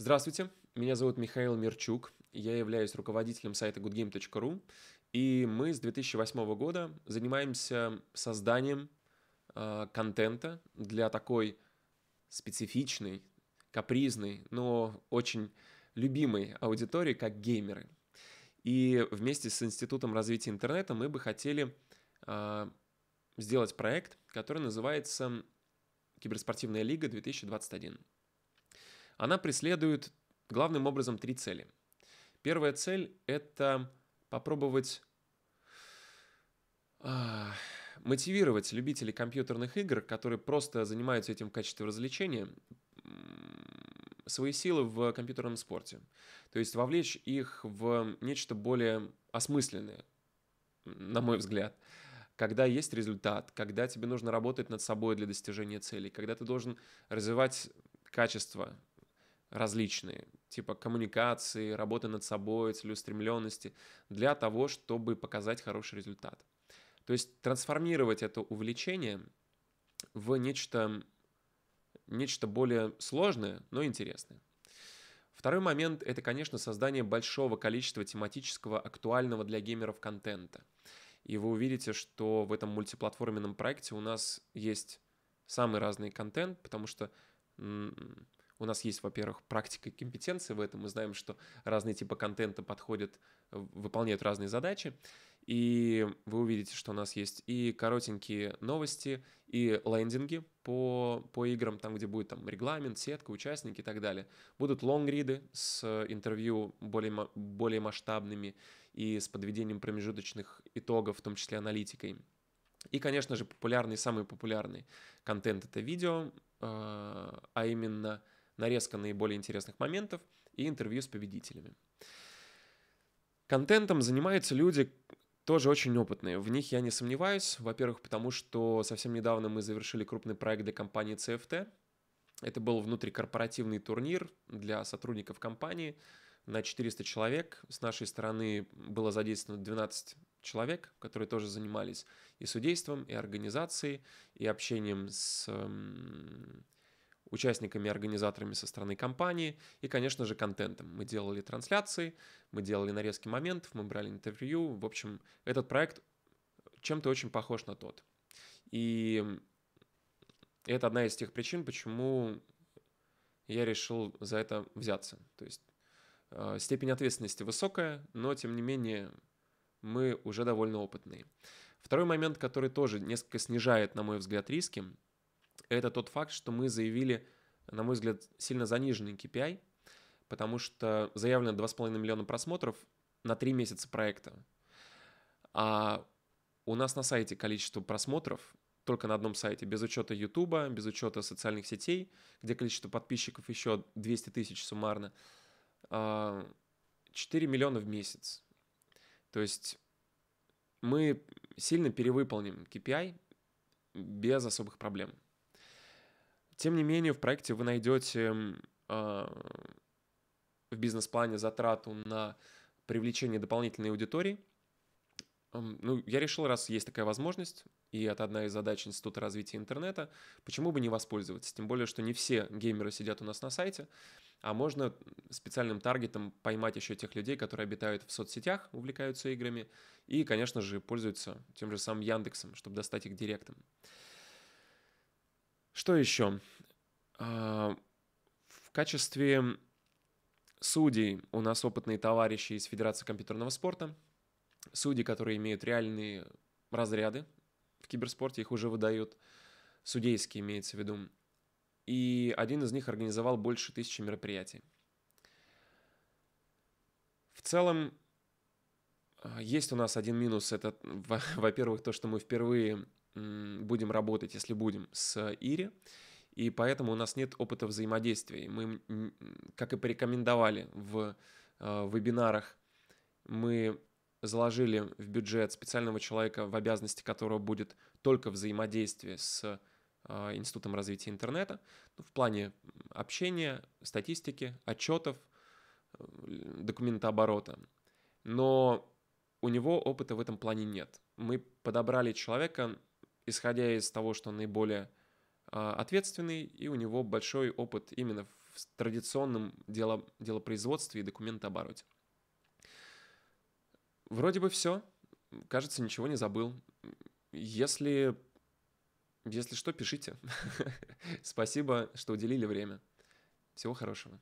Здравствуйте, меня зовут Михаил Мирчук, я являюсь руководителем сайта goodgame.ru, и мы с 2008 года занимаемся созданием э, контента для такой специфичной, капризной, но очень любимой аудитории, как геймеры. И вместе с Институтом развития интернета мы бы хотели э, сделать проект, который называется «Киберспортивная лига 2021». Она преследует главным образом три цели. Первая цель – это попробовать э, мотивировать любителей компьютерных игр, которые просто занимаются этим в качестве развлечения, свои силы в компьютерном спорте. То есть вовлечь их в нечто более осмысленное, на мой взгляд. Когда есть результат, когда тебе нужно работать над собой для достижения целей, когда ты должен развивать качество различные, типа коммуникации, работы над собой, целеустремленности, для того, чтобы показать хороший результат. То есть трансформировать это увлечение в нечто, нечто более сложное, но интересное. Второй момент – это, конечно, создание большого количества тематического, актуального для геймеров контента. И вы увидите, что в этом мультиплатформенном проекте у нас есть самый разный контент, потому что у нас есть, во-первых, практика и компетенции в этом. Мы знаем, что разные типы контента подходят, э, выполняют разные задачи. И вы увидите, что у нас есть и коротенькие новости, и лендинги по, по играм, там, где будет там регламент, сетка, участники и так далее. Будут лонгриды с э, интервью более, более масштабными и с подведением промежуточных итогов, в том числе аналитикой. И, конечно же, популярный, самый популярный контент — это видео, э, а именно — нарезка наиболее интересных моментов и интервью с победителями. Контентом занимаются люди тоже очень опытные. В них я не сомневаюсь. Во-первых, потому что совсем недавно мы завершили крупный проект для компании CFT. Это был внутрикорпоративный турнир для сотрудников компании на 400 человек. С нашей стороны было задействовано 12 человек, которые тоже занимались и судейством, и организацией, и общением с эм, участниками-организаторами со стороны компании и, конечно же, контентом. Мы делали трансляции, мы делали нарезки моментов, мы брали интервью. В общем, этот проект чем-то очень похож на тот. И это одна из тех причин, почему я решил за это взяться. То есть э, степень ответственности высокая, но тем не менее мы уже довольно опытные. Второй момент, который тоже несколько снижает, на мой взгляд, риски, это тот факт, что мы заявили, на мой взгляд, сильно заниженный KPI, потому что заявлено 2,5 миллиона просмотров на 3 месяца проекта. А у нас на сайте количество просмотров только на одном сайте, без учета YouTube, без учета социальных сетей, где количество подписчиков еще 200 тысяч суммарно, 4 а, миллиона в месяц. То есть мы сильно перевыполним KPI без особых проблем. Тем не менее, в проекте вы найдете а, в бизнес-плане затрату на привлечение дополнительной аудитории. Ну, я решил, раз есть такая возможность, и это одна из задач Института развития интернета, почему бы не воспользоваться? Тем более, что не все геймеры сидят у нас на сайте, а можно специальным таргетом поймать еще тех людей, которые обитают в соцсетях, увлекаются играми, и, конечно же, пользуются тем же самым Яндексом, чтобы достать их директом. Что еще? А, в качестве судей у нас опытные товарищи из Федерации компьютерного спорта, судьи, которые имеют реальные разряды в киберспорте, их уже выдают, судейские имеется в виду, и один из них организовал больше тысячи мероприятий. В целом, а, есть у нас один минус, это, во-первых, то, что мы впервые будем работать, если будем, с Ири, и поэтому у нас нет опыта взаимодействия. Мы, как и порекомендовали в э, вебинарах, мы заложили в бюджет специального человека, в обязанности которого будет только взаимодействие с э, Институтом развития интернета в плане общения, статистики, отчетов, э, документооборота. Но у него опыта в этом плане нет. Мы подобрали человека, исходя из того, что он наиболее а, ответственный, и у него большой опыт именно в традиционном дело, делопроизводстве и документообороте. Вроде бы все. Кажется, ничего не забыл. Если, если что, пишите. Спасибо, что уделили время. Всего хорошего.